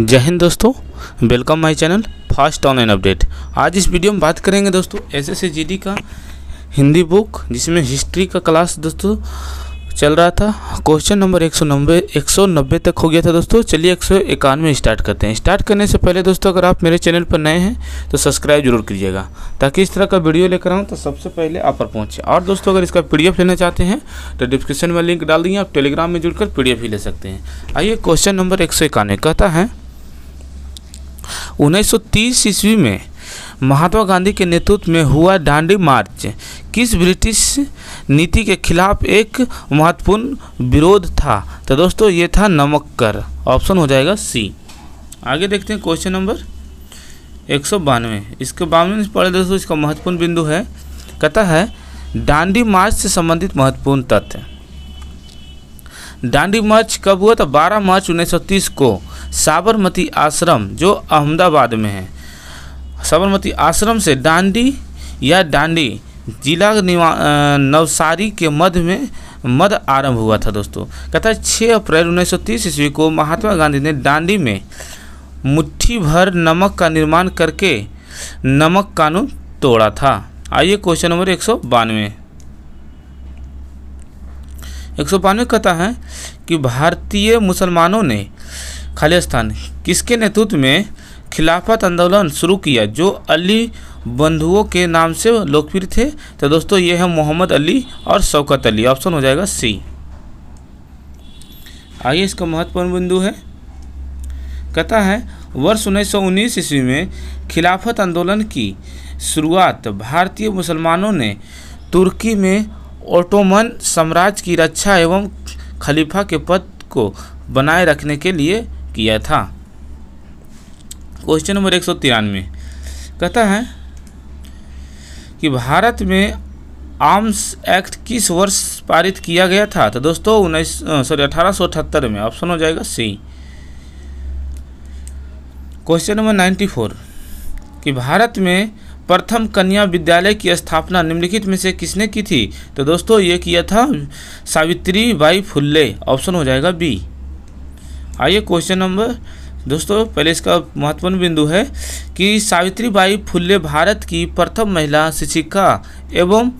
जय हिंद दोस्तों welcome my channel fast online update आज इस वीडियो में बात करेंगे दोस्तों एस एस का हिंदी बुक जिसमें हिस्ट्री का क्लास दोस्तों चल रहा था क्वेश्चन नंबर एक सौ नब्बे एक सौ नब्बे तक हो गया था दोस्तों चलिए एक सौ इक्यानवे स्टार्ट करते हैं स्टार्ट करने से पहले दोस्तों अगर आप मेरे चैनल पर नए हैं तो सब्सक्राइब जरूर कीजिएगा ताकि इस तरह का वीडियो लेकर आऊँ तो सबसे पहले आप पर पहुँचे और दोस्तों अगर इसका पी लेना चाहते हैं तो डिस्क्रिप्शन में लिंक डाल दिए आप टेलीग्राम में जुड़कर पी ही ले सकते हैं आइए क्वेश्चन नंबर एक कहता है 1930 ईस्वी में महात्मा गांधी के नेतृत्व में हुआ डांडी मार्च किस ब्रिटिश नीति के खिलाफ एक महत्वपूर्ण विरोध था तो दोस्तों ये था नमक कर ऑप्शन हो जाएगा सी आगे देखते हैं क्वेश्चन नंबर एक सौ बानवे इसके बानवे पढ़े दोस्तों इसका महत्वपूर्ण बिंदु है कथा है डांडी मार्च से संबंधित महत्वपूर्ण तथ्य डांडी मार्च कब हुआ था 12 मार्च 1930 को साबरमती आश्रम जो अहमदाबाद में है साबरमती आश्रम से डांडी या डांडी जिला नवसारी के मध्य में मध आरंभ हुआ था दोस्तों कथा 6 छः अप्रैल 1930 ईस्वी को महात्मा गांधी ने डांडी में मुट्ठी भर नमक का निर्माण करके नमक कानून तोड़ा था आइए क्वेश्चन नंबर एक सौ बानवे एक सौ बानवे कहता है कि भारतीय मुसलमानों ने खालिस्तान किसके नेतृत्व में खिलाफत आंदोलन शुरू किया जो अली बंधुओं के नाम से लोकप्रिय थे तो दोस्तों ये है मोहम्मद अली और शौकत अली ऑप्शन हो जाएगा सी आइए इसका महत्वपूर्ण बिंदु है कहता है वर्ष 1919 ईस्वी में खिलाफत आंदोलन की शुरुआत भारतीय मुसलमानों ने तुर्की में ओटोमन साम्राज्य की रक्षा एवं खलीफा के पद को बनाए रखने के लिए किया था क्वेश्चन नंबर एक सौ तिरानवे कहता है कि भारत में आर्म्स एक्ट किस वर्ष पारित किया गया था तो दोस्तों उन्नीस सॉरी अठारह में ऑप्शन हो जाएगा C question number ninety four कि भारत में प्रथम कन्या विद्यालय की स्थापना निम्नलिखित में से किसने की थी तो दोस्तों ये किया था सावित्री बाई फुल्ले ऑप्शन हो जाएगा बी आइए क्वेश्चन नंबर दोस्तों पहले इसका महत्वपूर्ण बिंदु है कि सावित्री बाई फुल्ले भारत की प्रथम महिला शिक्षिका एवं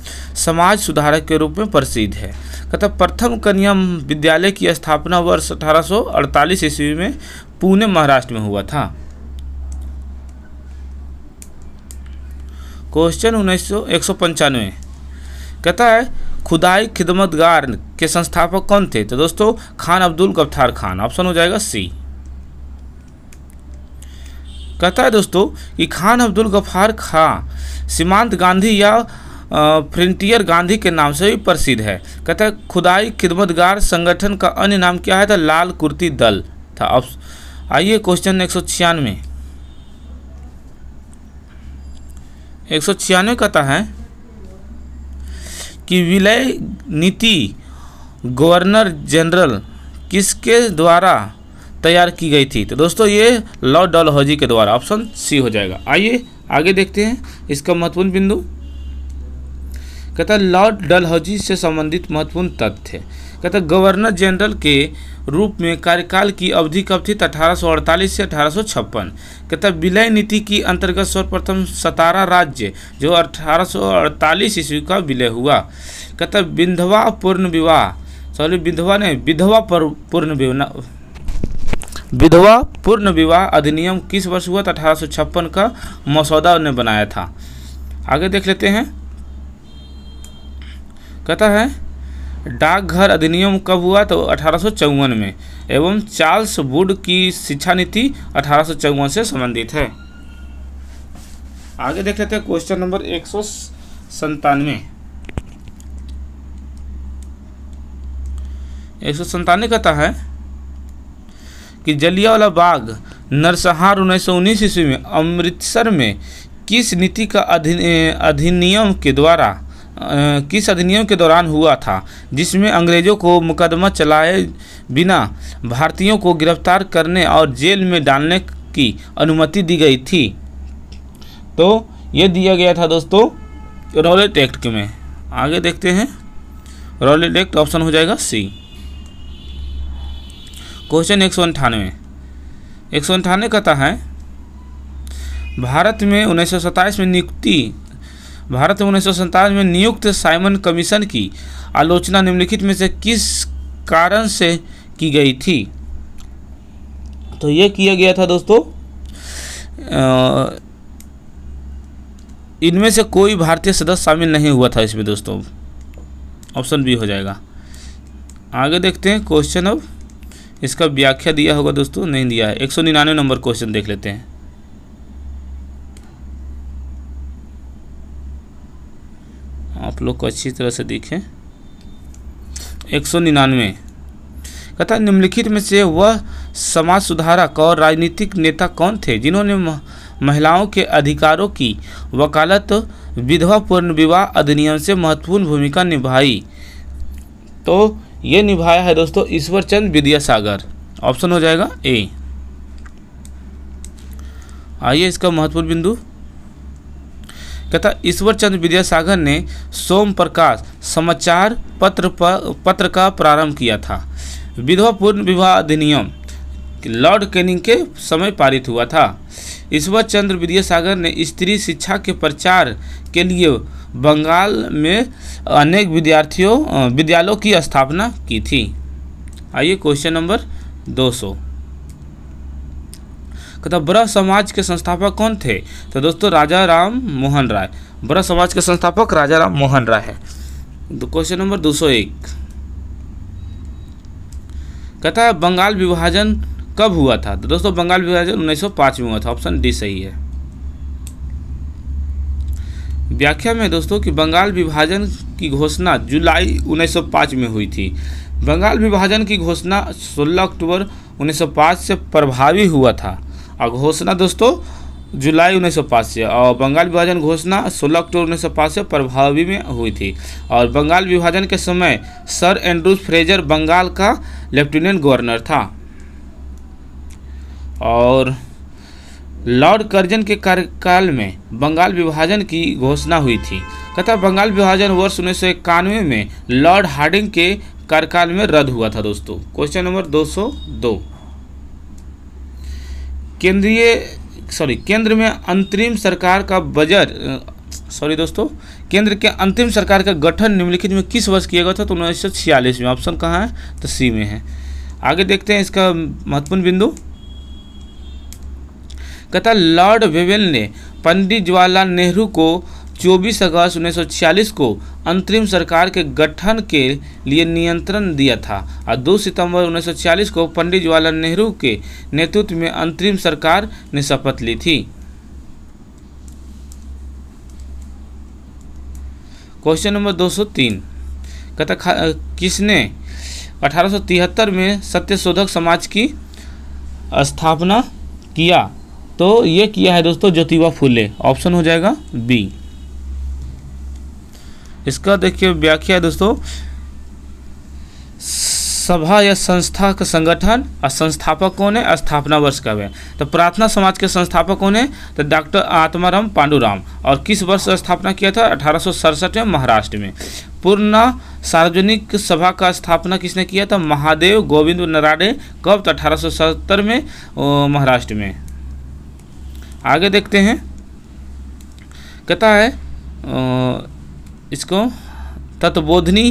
समाज सुधारक के रूप में प्रसिद्ध है कथा प्रथम कन्या विद्यालय की स्थापना वर्ष अठारह ईस्वी में पुणे महाराष्ट्र में हुआ था क्वेश्चन उन्नीस सौ एक सौ पंचानवे कहता है खुदाई खिदमतगार के संस्थापक कौन थे तो दोस्तों खान अब्दुल गफ्तार खान ऑप्शन हो जाएगा सी कहता है दोस्तों कि खान अब्दुल गफ्तार खां सीमांत गांधी या फ्रंटियर गांधी के नाम से भी प्रसिद्ध है कहता है खुदाई खिदमतगार संगठन का अन्य नाम क्या है था तो लाल कुर्ती दल था अब आइए क्वेश्चन एक सौ छियानवे एक सौ छियानवे कहता है कि विलय नीति गवर्नर जनरल किसके द्वारा तैयार की गई थी तो दोस्तों ये लॉर्ड डलहौजी के द्वारा ऑप्शन सी हो जाएगा आइए आगे देखते हैं इसका महत्वपूर्ण बिंदु कहता लॉर्ड डलहौजी से संबंधित महत्वपूर्ण तथ्य कहता गवर्नर जनरल के रूप में कार्यकाल की अवधि कब थी अठारह से अठारह कहता विलय नीति की अंतर्गत सर्वप्रथम सतारा राज्य जो अठारह ईस्वी का विलय हुआ कहता विधवा पूर्ण विवाह सॉरी विधवा ने विधवा पूर्ण विवाह विधवा पूर्ण विवाह अधिनियम किस वर्ष हुआ था अठारह का मसौदा ने बनाया था आगे देख लेते हैं कहता है डाकघर अधिनियम कब हुआ तो अठारह में एवं चार्ल्स वुड की शिक्षा नीति अठारह से संबंधित है आगे देख लेते हैं क्वेश्चन नंबर एक सौ संतानवे एक सौ संतानवे कहता है कि जलियावाला बाग नरसंहार उन्नीस सौ उन्नीस ईस्वी में अमृतसर में किस नीति का अधिनियम के द्वारा किस अधिनियम के दौरान हुआ था जिसमें अंग्रेज़ों को मुकदमा चलाए बिना भारतीयों को गिरफ्तार करने और जेल में डालने की अनुमति दी गई थी तो ये दिया गया था दोस्तों रॉलेट एक्ट में आगे देखते हैं रॉलेट एक्ट ऑप्शन हो जाएगा सी क्वेश्चन एक सौ अंठानवे एक सौ अंठानवे कहता है भारत में उन्नीस में नियुक्ति भारत में उन्नीस में नियुक्त साइमन कमीशन की आलोचना निम्नलिखित में से किस कारण से की गई थी तो यह किया गया था दोस्तों इनमें से कोई भारतीय सदस्य शामिल नहीं हुआ था इसमें दोस्तों ऑप्शन बी हो जाएगा आगे देखते हैं क्वेश्चन अब इसका व्याख्या दिया होगा दोस्तों नहीं दिया है एक सौ निन्यानवे नंबर क्वेश्चन देख लेते हैं आप लोग को अच्छी तरह से दिखे एक सौ निन्यानवे कथा निम्नलिखित में से वह समाज सुधारक और राजनीतिक नेता कौन थे जिन्होंने महिलाओं के अधिकारों की वकालत विधवा पूर्ण विवाह अधिनियम से महत्वपूर्ण भूमिका निभाई तो ये निभाया है दोस्तों ईश्वर चंद विद्यासागर ऑप्शन हो जाएगा ए आइए इसका महत्वपूर्ण बिंदु तथा ईश्वर चंद्र विद्यासागर ने सोम प्रकाश समाचार पत्र पत्र का प्रारंभ किया था विधवा पूर्ण विवाह अधिनियम लॉर्ड कैनिंग के समय पारित हुआ था ईश्वर चंद्र विद्यासागर ने स्त्री शिक्षा के प्रचार के लिए बंगाल में अनेक विद्यार्थियों विद्यालयों की स्थापना की थी आइए क्वेश्चन नंबर 200 तथा ब्रह समाज के संस्थापक कौन थे तो दोस्तों राजा राम मोहन राय ब्रह समाज के संस्थापक राजा राम मोहन राय है क्वेश्चन नंबर दो सौ एक कहता है बंगाल विभाजन कब हुआ था तो दोस्तों बंगाल विभाजन 1905 में हुआ था ऑप्शन डी सही है व्याख्या में दोस्तों कि बंगाल विभाजन की घोषणा जुलाई 1905 में हुई थी बंगाल विभाजन की घोषणा 16 अक्टूबर 1905 से प्रभावी हुआ था और घोषणा दोस्तों जुलाई उन्नीस सौ पाँच से और बंगाल विभाजन घोषणा 16 अक्टूबर उन्नीस सौ पाँच से प्रभावी में हुई थी और बंगाल विभाजन के समय सर एंड्रूज फ्रेजर बंगाल का लेफ्टिनेंट गवर्नर था और लॉर्ड कर्जन के कार्यकाल में बंगाल विभाजन की घोषणा हुई थी तथा बंगाल विभाजन वर्ष उन्नीस में लॉर्ड हार्डिंग के कार्यकाल में रद्द हुआ था दोस्तों क्वेश्चन नंबर 202 केंद्रीय सॉरी केंद्र में अंतरिम सरकार का बजट सॉरी दोस्तों केंद्र के अंतिम सरकार का गठन निम्नलिखित में किस वर्ष किया गया था तो उन्नीस सौ छियालीस में ऑप्शन कहाँ है तो सी में है आगे देखते हैं इसका महत्वपूर्ण बिंदु कथा लॉर्ड वेवेल ने पंडित जवाहरलाल नेहरू को 24 अगस्त 1946 को अंतरिम सरकार के गठन के लिए नियंत्रण दिया था और 2 सितंबर 1946 को पंडित जवाहरलाल नेहरू के नेतृत्व में अंतरिम सरकार ने शपथ ली थी क्वेश्चन नंबर 203 कहता किसने 1873 में सत्यशोधक समाज की स्थापना किया तो ये किया है दोस्तों ज्योतिबा फुले ऑप्शन हो जाएगा बी इसका देखिए व्याख्या दोस्तों सभा या संस्था का संगठन और संस्थापक कौन है स्थापना वर्ष कब है तो प्रार्थना समाज के संस्थापक कौन है तो डॉक्टर आत्माराम पांडुराम और किस वर्ष स्थापना किया था अठारह में महाराष्ट्र में पूर्ण सार्वजनिक सभा का स्थापना किसने किया था महादेव गोविंद नराडे कब तो अठारह में महाराष्ट्र में आगे देखते हैं कहता है इसको तत्वबोधनी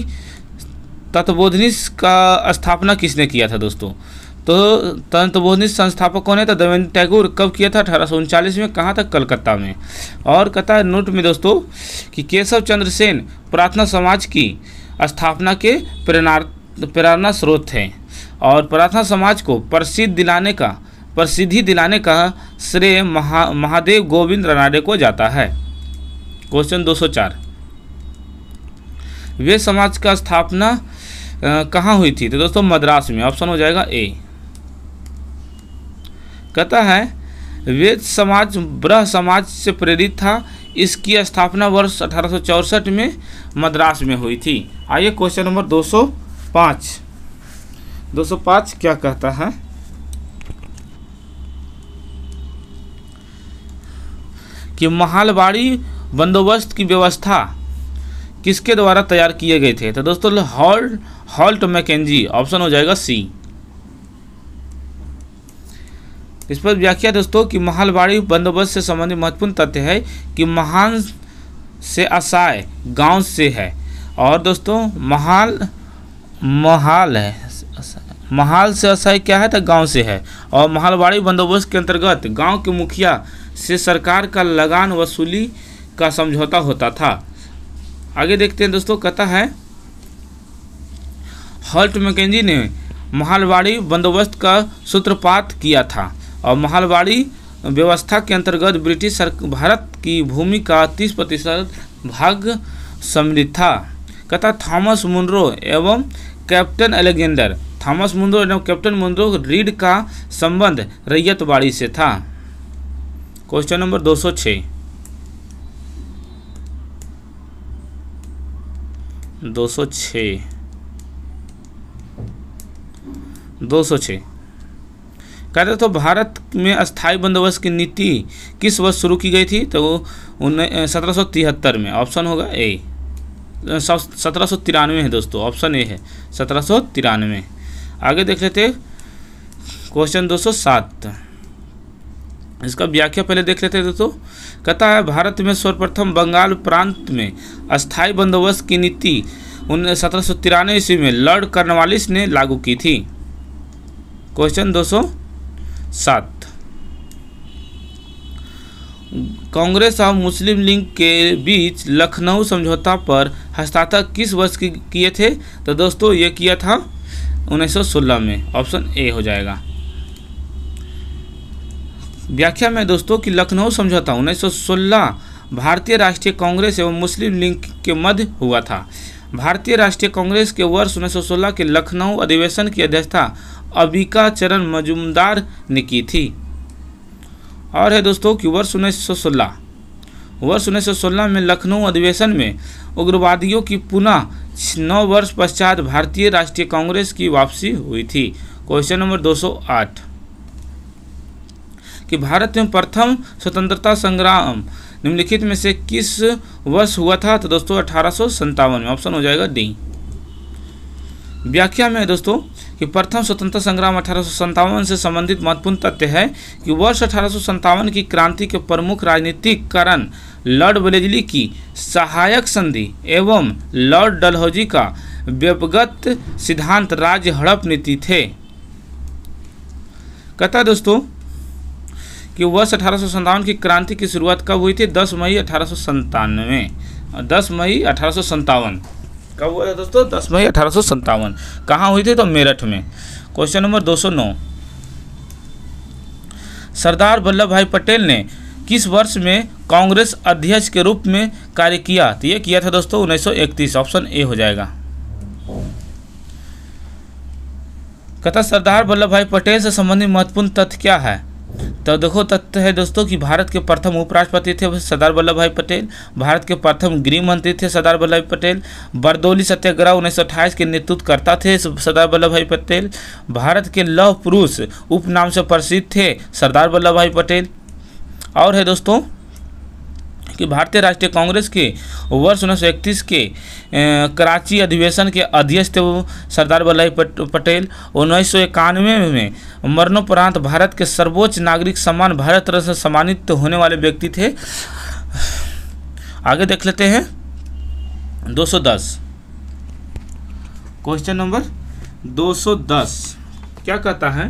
तत्वबोधनी का स्थापना किसने किया था दोस्तों तो तत्वबोधनी संस्थापक कौन है तो देवेंद्र टैगोर कब किया था अठारह में कहाँ था कलकत्ता में और कथा नोट में दोस्तों कि केशव चंद्र सेन प्रार्थना समाज की स्थापना के प्रेरणा प्रेरणा स्रोत थे और प्रार्थना समाज को प्रसिद्ध दिलाने का प्रसिद्धि दिलाने का श्रेय महा महादेव गोविंद रनाडे को जाता है क्वेश्चन 204 वे समाज का स्थापना कहाँ हुई थी तो दोस्तों मद्रास में ऑप्शन हो जाएगा ए कहता है वेद समाज ब्रह समाज से प्रेरित था इसकी स्थापना वर्ष अठारह में मद्रास में हुई थी आइए क्वेश्चन नंबर 205 205 क्या कहता है कि महालवाड़ी बंदोबस्त की व्यवस्था किसके द्वारा तैयार किए गए थे तो दोस्तों हॉल्ट हॉल्ट मैकेजी ऑप्शन हो जाएगा सी इस पर व्याख्या दोस्तों कि महालवाड़ी बंदोबस्त से संबंधित महत्वपूर्ण तथ्य है कि महान से असाय गांव से है और दोस्तों महाल महाल है महाल से असाय क्या है तो गांव से है और महालवाड़ी बंदोबस्त के अंतर्गत गांव के मुखिया से सरकार का लगान वसूली का समझौता होता था आगे देखते हैं दोस्तों कहता है हॉल्ट मैकेजी ने महालवाड़ी बंदोबस्त का सूत्रपात किया था और महालवाड़ी व्यवस्था के अंतर्गत ब्रिटिश भारत की भूमि का तीस प्रतिशत भाग सम्मिलित था कथा थॉमस मुनरो एवं कैप्टन अलेक्जेंडर थॉमस मुंड्रो एवं कैप्टन मुंड्रो रीड का संबंध रैयतवाड़ी से था क्वेश्चन नंबर 206 दो सौ छः दो सौ कहते तो भारत में अस्थाई बंदोबस्त की नीति किस वर्ष शुरू की गई थी तो वो सत्रह सौ तिहत्तर में ऑप्शन होगा ए सत्रह सौ तिरानवे है दोस्तों ऑप्शन ए है सत्रह सौ तिरानवे आगे देख लेते क्वेश्चन दो सौ सात इसका व्याख्या पहले देख लेते हैं दोस्तों कहता है भारत में सर्वप्रथम बंगाल प्रांत में अस्थाई बंदोबस्त की नीति उन सत्रह सौ तिरानवे ईस्वी में लॉर्ड कर्नवालिस ने लागू की थी क्वेश्चन दो सौ सात कांग्रेस और मुस्लिम लीग के बीच लखनऊ समझौता पर हस्ताक्षर किस वर्ष किए थे तो दोस्तों ये किया था 1916 में ऑप्शन ए हो जाएगा व्याख्या में दोस्तों कि लखनऊ समझौता 1916 भारतीय राष्ट्रीय कांग्रेस एवं मुस्लिम लीग के मध्य हुआ था भारतीय राष्ट्रीय कांग्रेस के वर्ष 1916 के लखनऊ अधिवेशन की अध्यक्षता अबिका चरण मजुमदार ने की थी और है दोस्तों कि वर्ष सोलह वर्ष सोलह में लखनऊ अधिवेशन में उग्रवादियों की पुनः नौ वर्ष पश्चात भारतीय राष्ट्रीय कांग्रेस की वापसी हुई थी क्वेश्चन नंबर 208 कि भारत में प्रथम स्वतंत्रता संग्राम निम्नलिखित में से किस वर्ष हुआ था तो दोस्तों अठारह में ऑप्शन हो जाएगा डी व्याख्या में दोस्तों कि प्रथम स्वतंत्रता संग्राम अठारह से संबंधित महत्वपूर्ण तथ्य है कि वर्ष अठारह की क्रांति के प्रमुख राजनीतिक कारण लॉर्ड बलेजली की सहायक संधि एवं लॉर्ड डलहौजी का व्यपगत सिद्धांत राज्य हड़प नीति थे कथा दोस्तों कि वर्ष अठारह की क्रांति की शुरुआत कब हुई थी 10 मई अठारह और दस मई अठारह कब हुआ था दोस्तों 10 मई अठारह सौ कहाँ हुई थी तो मेरठ में क्वेश्चन नंबर 209 सरदार वल्लभ भाई पटेल ने किस वर्ष में कांग्रेस अध्यक्ष के रूप में कार्य किया तो ये किया था दोस्तों 1931 ऑप्शन ए हो जाएगा कथा सरदार वल्लभ भाई पटेल से संबंधित महत्वपूर्ण तथ्य क्या है तो देखो तथ्य है दोस्तों कि भारत के प्रथम उपराष्ट्रपति थे सरदार वल्लभ भाई पटेल भारत के प्रथम गृह मंत्री थे सरदार वल्लभ भाई पटेल बरदौली सत्याग्रह उन्नीस के नेतृत्वकर्ता थे सरदार वल्लभ भाई पटेल भारत के लौह पुरुष उपनाम से प्रसिद्ध थे सरदार वल्लभ भाई पटेल और है दोस्तों कि भारतीय राष्ट्रीय कांग्रेस के वर्ष उन्नीस के कराची अधिवेशन के अध्यक्ष थे सरदार वल्लभ पटेल उन्नीस में मरणोपरांत भारत के सर्वोच्च नागरिक सम्मान भारत रत्न से सम्मानित होने वाले व्यक्ति थे आगे देख लेते हैं 210 क्वेश्चन नंबर 210 क्या कहता है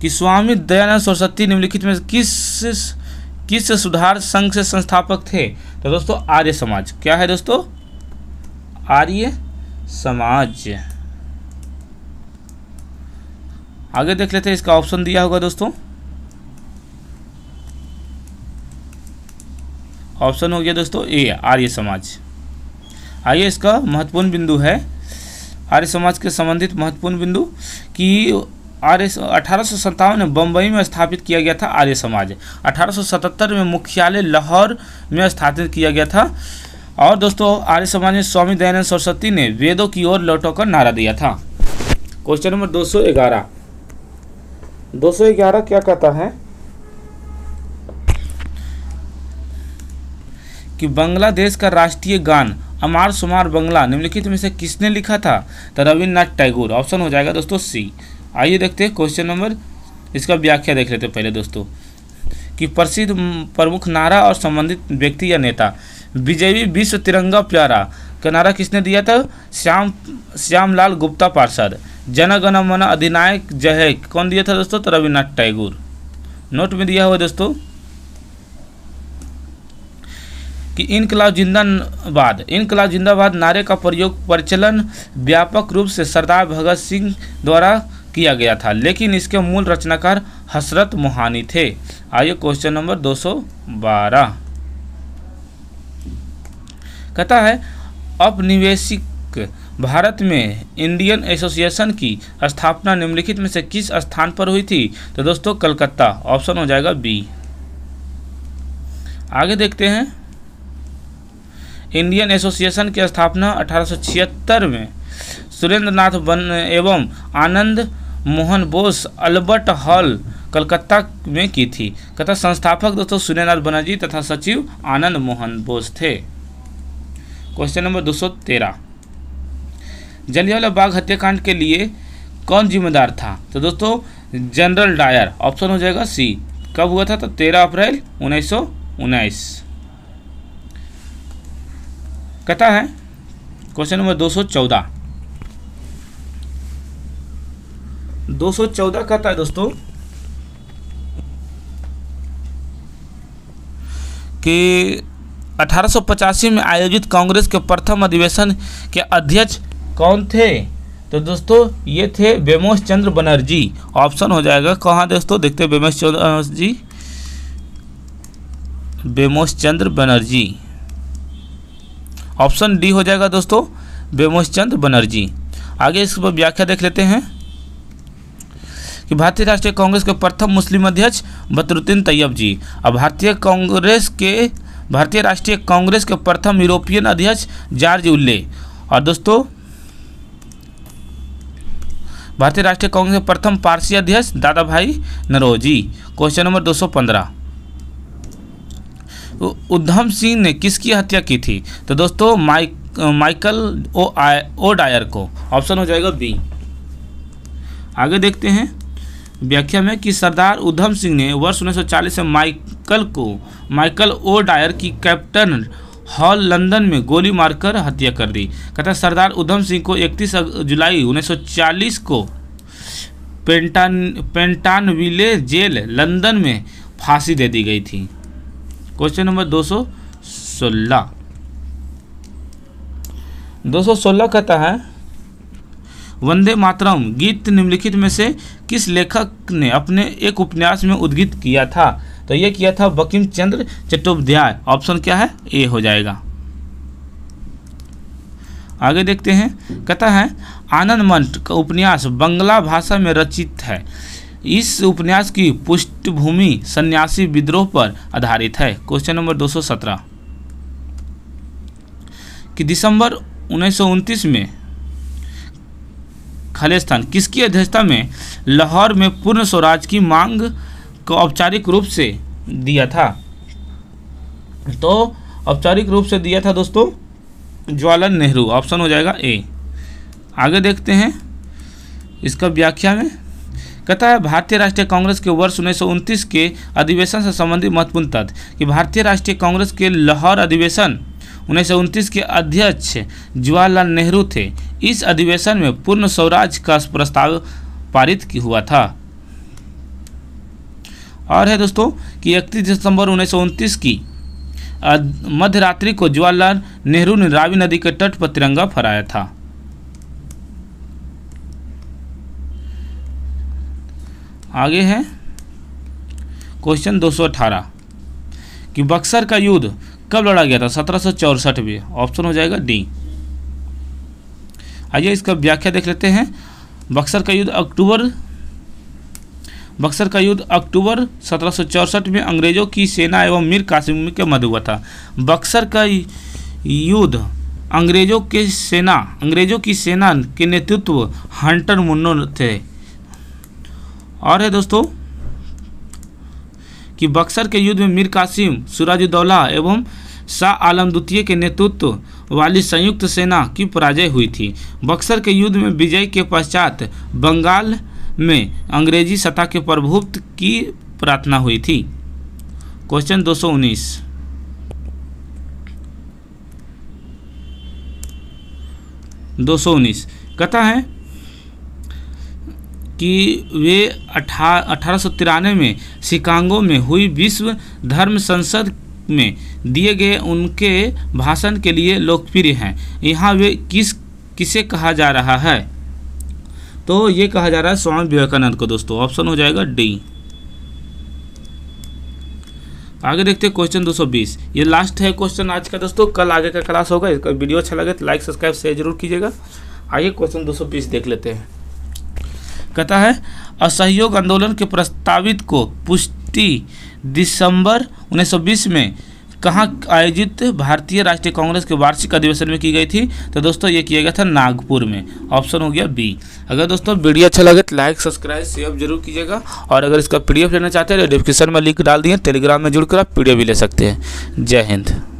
कि स्वामी दयानंद सरस्वती निम्नलिखित में किस किस सुधार संघ से संस्थापक थे तो दोस्तों आर्य समाज क्या है दोस्तों आर्य समाज आगे देख लेते हैं इसका ऑप्शन दिया होगा दोस्तों ऑप्शन हो गया दोस्तों ए आर्य समाज आइए इसका महत्वपूर्ण बिंदु है आर्य समाज के संबंधित महत्वपूर्ण बिंदु कि आर्य अठारह में बम्बई में स्थापित किया गया था आर्य समाज 1877 में मुख्यालय लाहौर में स्थापित किया गया था और दोस्तों आर्य समाज में स्वामी दयानंद सरस्वती ने वेदों की ओर लौटो कर नारा दिया था क्वेश्चन नंबर 211 211 क्या कहता है कि बांग्लादेश का राष्ट्रीय गान अमार सुमार बंगला निम्नलिखित में से किसने लिखा था तो रविन्द्रनाथ टैगोर ऑप्शन हो जाएगा दोस्तों सी आइए देखते हैं क्वेश्चन नंबर इसका व्याख्या देख लेते पहले दोस्तों कि प्रसिद्ध प्रमुख नारा और संबंधित व्यक्ति या नेता बीजेपी विश्व तिरंगा प्यारा का नारा किसने दिया था श्याम श्यामलाल गुप्ता पार्षद जनगण मन अधिनायक जय कौन दिया था दोस्तों तो रविन्द्रनाथ टैगोर नोट में दिया हुआ दोस्तों कि इनकलाब जिंदाबाद इनकलाब जिंदाबाद नारे का प्रयोग प्रचलन व्यापक रूप से सरदार भगत सिंह द्वारा किया गया था लेकिन इसके मूल रचनाकार हसरत मोहानी थे आइए क्वेश्चन नंबर 212 कहता है औपनिवेशिक भारत में इंडियन एसोसिएशन की स्थापना निम्नलिखित में से किस स्थान पर हुई थी तो दोस्तों कलकत्ता ऑप्शन हो जाएगा बी आगे देखते हैं इंडियन एसोसिएशन की स्थापना अठारह में सुरेंद्रनाथ बन एवं आनंद मोहन बोस अल्बर्ट हॉल कलकत्ता में की थी तथा संस्थापक दोस्तों सूर्यनाथ बनर्जी तथा सचिव आनंद मोहन बोस थे क्वेश्चन नंबर 213 जलियावाला बाग हत्याकांड के लिए कौन जिम्मेदार था तो दोस्तों जनरल डायर ऑप्शन हो जाएगा सी कब हुआ था तो 13 अप्रैल उन्नीस कथा है क्वेश्चन नंबर 214 214 कहता है दोस्तों कि अठारह में आयोजित कांग्रेस के प्रथम अधिवेशन के अध्यक्ष कौन थे तो दोस्तों ये थे बेमोश चंद्र बनर्जी ऑप्शन हो जाएगा कहाँ दोस्तों देखते बेमोश चंद्र जी बेमोश चंद्र बनर्जी ऑप्शन डी हो जाएगा दोस्तों बेमोश चंद्र बनर्जी आगे इस पर व्याख्या देख लेते हैं कि भारतीय राष्ट्रीय कांग्रेस के प्रथम मुस्लिम अध्यक्ष बदरुद्दीन तैयब जी और भारतीय कांग्रेस के भारतीय राष्ट्रीय कांग्रेस के प्रथम यूरोपियन अध्यक्ष जॉर्ज उल्ले और दोस्तों भारतीय राष्ट्रीय कांग्रेस के प्रथम पारसी अध्यक्ष दादा भाई नरोजी क्वेश्चन नंबर 215 उद्धम सिंह ने किसकी हत्या की थी तो दोस्तों माइक Michael O ah, O'Dwyer को ऑप्शन हो जाएगा बी आगे देखते हैं व्याख्या में कि सरदार उधम सिंह ने वर्ष 1940 में माइकल को माइकल ओ डायर की कैप्टन हॉल लंदन में गोली मारकर हत्या कर दी कथा सरदार उधम सिंह को 31 जुलाई 1940 को पेंटान पेंटानविले जेल लंदन में फांसी दे दी गई थी क्वेश्चन नंबर 216 216 कहता है वंदे मातरम गीत निम्नलिखित में से किस लेखक ने अपने एक उपन्यास में उद्गित किया था तो यह किया था बकिम चंद्र चट्टोपाध्याय ऑप्शन क्या है ए हो जाएगा आगे देखते हैं कथा है आनंद मंट का उपन्यास बंगला भाषा में रचित है इस उपन्यास की पृष्ठभूमि सन्यासी विद्रोह पर आधारित है क्वेश्चन नंबर 217 कि दिसंबर उन्नीस में खालिस्तान किसकी अध्यक्षता में लाहौर में पूर्ण स्वराज की मांग को औपचारिक रूप से दिया था तो औपचारिक रूप से दिया था दोस्तों जवाहरलाल नेहरू ऑप्शन हो जाएगा ए आगे देखते हैं इसका व्याख्या में कहता है भारतीय राष्ट्रीय कांग्रेस के वर्ष उन्नीस के अधिवेशन से संबंधित महत्वपूर्ण तथ्य कि भारतीय राष्ट्रीय कांग्रेस के लाहौर अधिवेशन उन्नीस के अध्यक्ष जवाहरलाल नेहरू थे इस अधिवेशन में पूर्ण स्वराज का प्रस्ताव पारित हुआ था और है दोस्तों कि इकतीस दिसंबर उन्नीस की मध्य रात्रि को जवाहरलाल नेहरू ने रावी नदी के तट पर तिरंगा फहराया था आगे है क्वेश्चन 218 कि बक्सर का युद्ध कब लड़ा गया था सत्रह में ऑप्शन हो जाएगा डी आइए इसका व्याख्या देख लेते हैं बक्सर का युद्ध अक्टूबर बक्सर का युद्ध अक्टूबर सत्रह में अंग्रेजों की सेना एवं मीर कासिम के मध्य हुआ था बक्सर का युद्ध अंग्रेजों के सेना अंग्रेजों की सेना के नेतृत्व हंटर मुन्नो थे और है दोस्तों कि बक्सर के युद्ध में मीर कासिम सूराजुद्दौला एवं शाह आलम द्वितीय के नेतृत्व वाली संयुक्त सेना की पराजय हुई थी बक्सर के युद्ध में विजय के पश्चात बंगाल में अंग्रेजी सत्ता के प्रभुत्व की प्रार्थना हुई थी क्वेश्चन 219 219 कथा है कि वे अठा अठारह में शिकागो में हुई विश्व धर्म संसद में दिए गए उनके भाषण के लिए लोकप्रिय हैं यहाँ वे किस किसे कहा जा रहा है तो ये कहा जा रहा है स्वामी विवेकानंद को दोस्तों ऑप्शन हो जाएगा डी आगे देखते हैं क्वेश्चन 220 ये लास्ट है क्वेश्चन आज का दोस्तों कल आगे का क्लास होगा इसका वीडियो अच्छा लगे तो लाइक सब्सक्राइब शेयर जरूर कीजिएगा आइए क्वेश्चन 220 देख लेते हैं कहता है असहयोग आंदोलन के प्रस्तावित को पुष्टि दिसंबर 1920 में कहाँ आयोजित भारतीय राष्ट्रीय कांग्रेस के वार्षिक अधिवेशन में की गई थी तो दोस्तों ये किया गया था नागपुर में ऑप्शन हो गया बी अगर दोस्तों वीडियो अच्छा लगे तो लाइक सब्सक्राइब शेयर जरूर कीजिएगा और अगर इसका पीडीएफ लेना चाहते हैं तो डिस्क्रिप्शन में लिंक डाल दिए टेलीग्राम में जुड़कर आप पी भी ले सकते हैं जय हिंद